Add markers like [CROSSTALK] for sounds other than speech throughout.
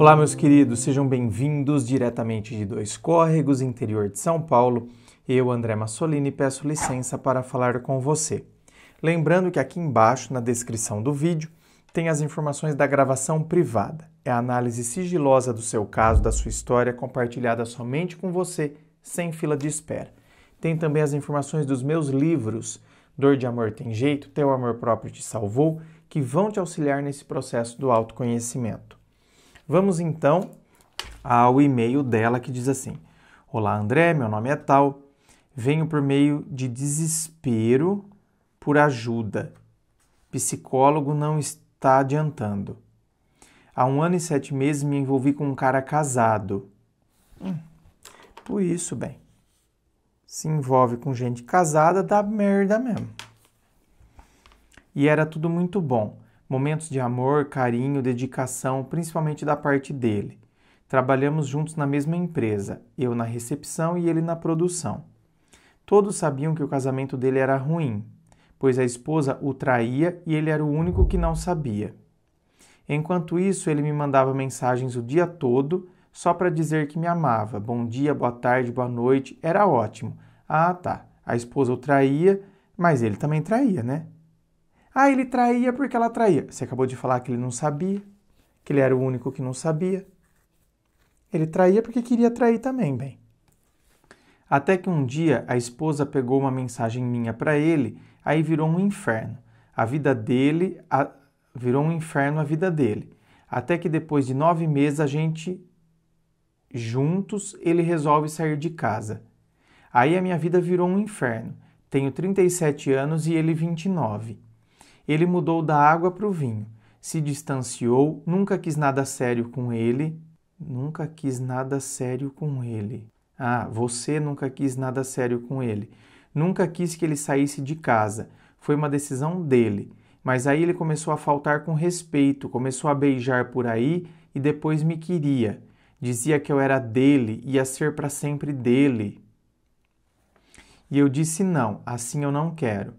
Olá, meus queridos, sejam bem-vindos diretamente de Dois Córregos, interior de São Paulo. Eu, André Massolini, peço licença para falar com você. Lembrando que aqui embaixo, na descrição do vídeo, tem as informações da gravação privada. É a análise sigilosa do seu caso, da sua história, compartilhada somente com você, sem fila de espera. Tem também as informações dos meus livros, Dor de Amor Tem Jeito, Teu Amor Próprio Te Salvou, que vão te auxiliar nesse processo do autoconhecimento. Vamos então ao e-mail dela que diz assim: Olá André, meu nome é tal. Venho por meio de desespero por ajuda. Psicólogo não está adiantando. Há um ano e sete meses me envolvi com um cara casado. Hum, por isso, bem. Se envolve com gente casada, dá merda mesmo. E era tudo muito bom momentos de amor, carinho, dedicação, principalmente da parte dele. Trabalhamos juntos na mesma empresa, eu na recepção e ele na produção. Todos sabiam que o casamento dele era ruim, pois a esposa o traía e ele era o único que não sabia. Enquanto isso, ele me mandava mensagens o dia todo só para dizer que me amava. Bom dia, boa tarde, boa noite, era ótimo. Ah, tá. A esposa o traía, mas ele também traía, né? Ah, ele traía porque ela traía. Você acabou de falar que ele não sabia, que ele era o único que não sabia. Ele traía porque queria trair também, bem. Até que um dia a esposa pegou uma mensagem minha para ele, aí virou um inferno. A vida dele a... virou um inferno a vida dele. Até que depois de nove meses a gente juntos ele resolve sair de casa. Aí a minha vida virou um inferno. Tenho 37 anos e ele 29. Ele mudou da água para o vinho, se distanciou, nunca quis nada sério com ele. Nunca quis nada sério com ele. Ah, você nunca quis nada sério com ele. Nunca quis que ele saísse de casa. Foi uma decisão dele. Mas aí ele começou a faltar com respeito, começou a beijar por aí e depois me queria. Dizia que eu era dele, ia ser para sempre dele. E eu disse não, assim eu não quero.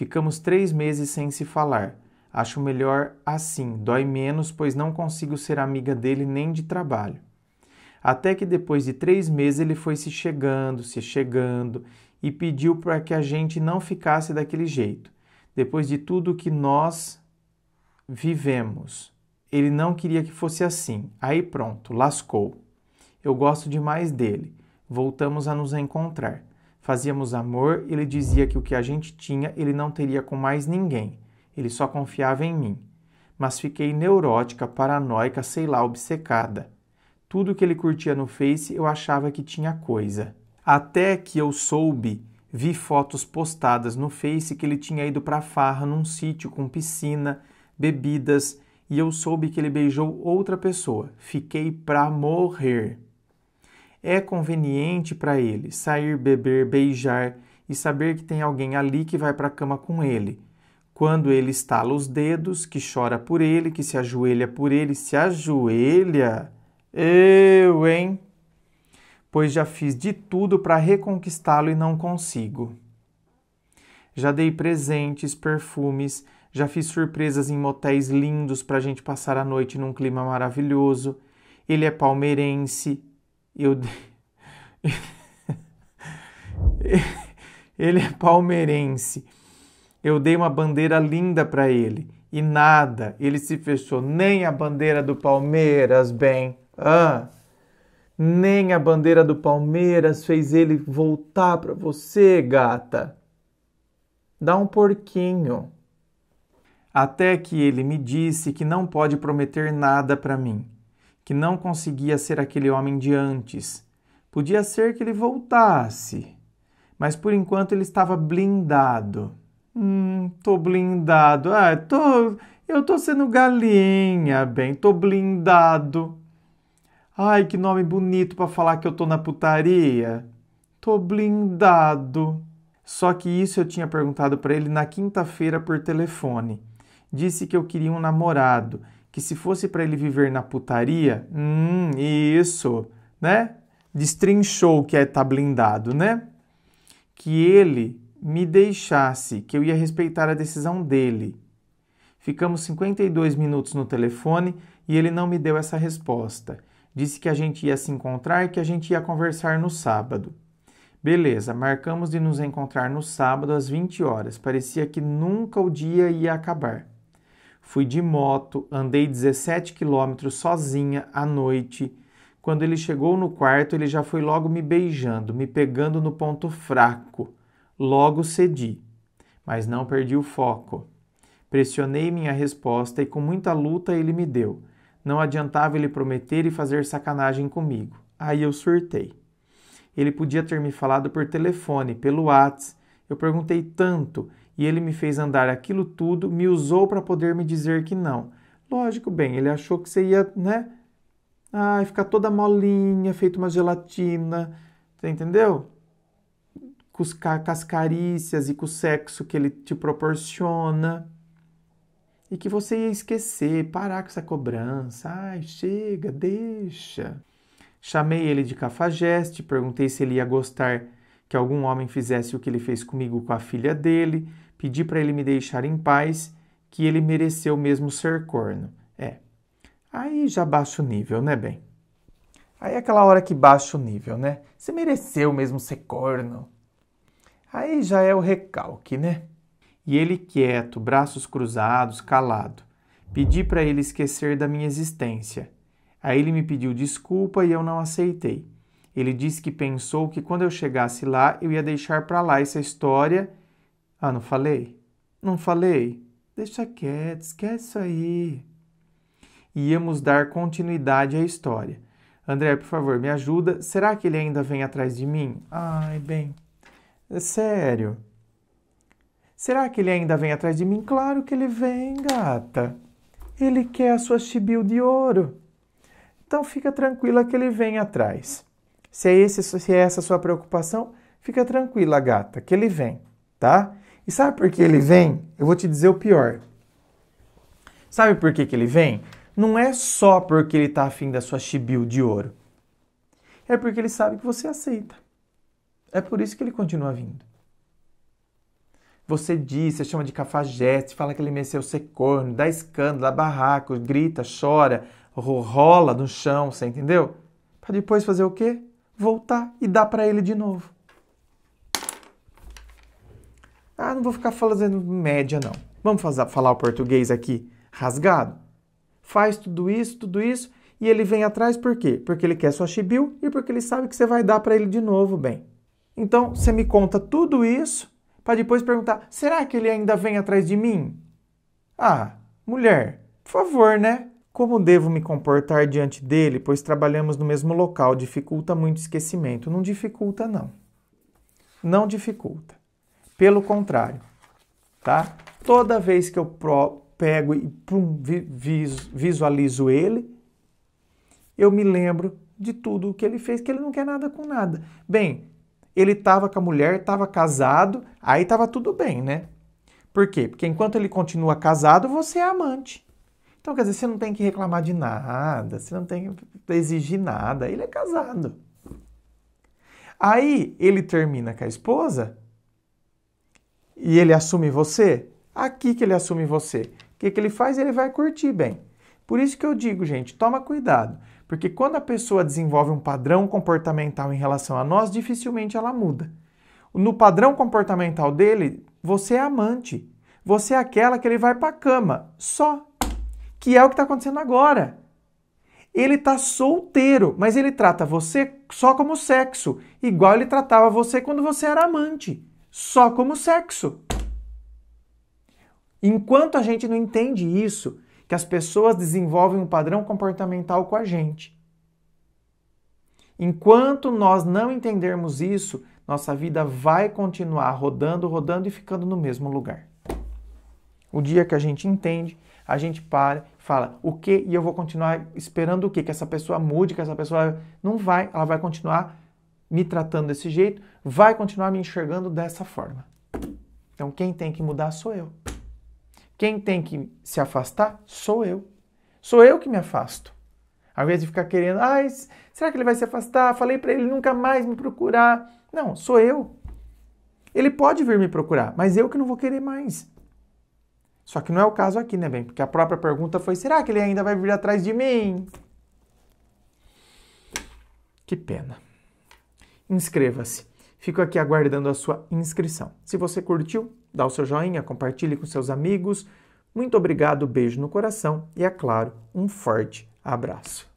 Ficamos três meses sem se falar. Acho melhor assim, dói menos, pois não consigo ser amiga dele nem de trabalho. Até que depois de três meses ele foi se chegando, se chegando e pediu para que a gente não ficasse daquele jeito. Depois de tudo que nós vivemos, ele não queria que fosse assim. Aí pronto, lascou. Eu gosto demais dele. Voltamos a nos encontrar. Fazíamos amor, ele dizia que o que a gente tinha ele não teria com mais ninguém, ele só confiava em mim. Mas fiquei neurótica, paranoica, sei lá, obcecada. Tudo que ele curtia no Face eu achava que tinha coisa. Até que eu soube, vi fotos postadas no Face que ele tinha ido para farra num sítio com piscina, bebidas, e eu soube que ele beijou outra pessoa. Fiquei pra morrer é conveniente para ele sair, beber, beijar e saber que tem alguém ali que vai para a cama com ele. Quando ele estala os dedos, que chora por ele, que se ajoelha por ele, se ajoelha. Eu, hein? Pois já fiz de tudo para reconquistá-lo e não consigo. Já dei presentes, perfumes, já fiz surpresas em motéis lindos para a gente passar a noite num clima maravilhoso. Ele é palmeirense, eu... [LAUGHS] ele é palmeirense. Eu dei uma bandeira linda para ele e nada, ele se fechou. Nem a bandeira do Palmeiras, bem, ah, nem a bandeira do Palmeiras fez ele voltar para você, gata. Dá um porquinho. Até que ele me disse que não pode prometer nada para mim que não conseguia ser aquele homem de antes. Podia ser que ele voltasse, mas por enquanto ele estava blindado. Hum, tô blindado. Ah, tô, eu tô sendo galinha, bem, tô blindado. Ai, que nome bonito para falar que eu tô na putaria. Tô blindado. Só que isso eu tinha perguntado para ele na quinta-feira por telefone. Disse que eu queria um namorado que se fosse para ele viver na putaria, hum, isso, né? Destrinchou que é tá blindado, né? Que ele me deixasse, que eu ia respeitar a decisão dele. Ficamos 52 minutos no telefone e ele não me deu essa resposta. Disse que a gente ia se encontrar e que a gente ia conversar no sábado. Beleza, marcamos de nos encontrar no sábado às 20 horas. Parecia que nunca o dia ia acabar fui de moto, andei 17 quilômetros sozinha à noite. Quando ele chegou no quarto, ele já foi logo me beijando, me pegando no ponto fraco. Logo cedi, mas não perdi o foco. Pressionei minha resposta e com muita luta ele me deu. Não adiantava ele prometer e fazer sacanagem comigo. Aí eu surtei. Ele podia ter me falado por telefone, pelo WhatsApp, eu perguntei tanto e ele me fez andar aquilo tudo, me usou para poder me dizer que não. Lógico, bem, ele achou que você ia, né? Ai, ficar toda molinha, feito uma gelatina, você entendeu? Com, com as carícias e com o sexo que ele te proporciona. E que você ia esquecer, parar com essa cobrança. Ai, chega, deixa. Chamei ele de cafajeste, perguntei se ele ia gostar que algum homem fizesse o que ele fez comigo com a filha dele, pedi para ele me deixar em paz, que ele mereceu mesmo ser corno. É. Aí já baixa o nível, né, bem? Aí é aquela hora que baixa o nível, né? Você mereceu mesmo ser corno. Aí já é o recalque, né? E ele quieto, braços cruzados, calado. Pedi para ele esquecer da minha existência. Aí ele me pediu desculpa e eu não aceitei. Ele disse que pensou que quando eu chegasse lá, eu ia deixar para lá essa história. Ah, não falei? Não falei? Deixa quieto, esquece isso aí. Íamos dar continuidade à história. André, por favor, me ajuda. Será que ele ainda vem atrás de mim? Ai, bem. É sério. Será que ele ainda vem atrás de mim? Claro que ele vem, gata. Ele quer a sua chibiu de ouro. Então fica tranquila que ele vem atrás. Se é, esse, se é essa a sua preocupação, fica tranquila, gata, que ele vem, tá? E sabe por que ele vem? Eu vou te dizer o pior. Sabe por que, que ele vem? Não é só porque ele tá afim da sua chibiu de ouro. É porque ele sabe que você aceita. É por isso que ele continua vindo. Você diz, você chama de cafajeste, fala que ele mexeu ser corno, dá escândalo, dá barraco, grita, chora, rola no chão, você entendeu? Para depois fazer o quê? voltar e dar para ele de novo. Ah, não vou ficar fazendo média, não. Vamos fazer, falar o português aqui rasgado? Faz tudo isso, tudo isso, e ele vem atrás por quê? Porque ele quer sua chibio e porque ele sabe que você vai dar para ele de novo, bem. Então, você me conta tudo isso para depois perguntar: será que ele ainda vem atrás de mim? Ah, mulher, por favor, né? Como devo me comportar diante dele, pois trabalhamos no mesmo local? Dificulta muito esquecimento. Não dificulta, não. Não dificulta. Pelo contrário, tá? Toda vez que eu pego e pum, visualizo ele, eu me lembro de tudo o que ele fez, que ele não quer nada com nada. Bem, ele estava com a mulher, estava casado, aí estava tudo bem, né? Por quê? Porque enquanto ele continua casado, você é amante. Então, quer dizer, você não tem que reclamar de nada, você não tem que exigir nada. Ele é casado. Aí ele termina com a esposa e ele assume você. Aqui que ele assume você. O que, que ele faz? Ele vai curtir bem. Por isso que eu digo, gente, toma cuidado. Porque quando a pessoa desenvolve um padrão comportamental em relação a nós, dificilmente ela muda. No padrão comportamental dele, você é amante. Você é aquela que ele vai para a cama só que é o que está acontecendo agora. Ele está solteiro, mas ele trata você só como sexo, igual ele tratava você quando você era amante, só como sexo. Enquanto a gente não entende isso, que as pessoas desenvolvem um padrão comportamental com a gente. Enquanto nós não entendermos isso, nossa vida vai continuar rodando, rodando e ficando no mesmo lugar. O dia que a gente entende, a gente para, fala o que e eu vou continuar esperando o que? Que essa pessoa mude, que essa pessoa não vai, ela vai continuar me tratando desse jeito, vai continuar me enxergando dessa forma. Então quem tem que mudar sou eu. Quem tem que se afastar sou eu. Sou eu que me afasto. Ao invés de ficar querendo, ai, será que ele vai se afastar? Falei para ele nunca mais me procurar. Não, sou eu. Ele pode vir me procurar, mas eu que não vou querer mais. Só que não é o caso aqui, né, bem? Porque a própria pergunta foi: será que ele ainda vai vir atrás de mim? Que pena. Inscreva-se. Fico aqui aguardando a sua inscrição. Se você curtiu, dá o seu joinha, compartilhe com seus amigos. Muito obrigado, beijo no coração e, é claro, um forte abraço.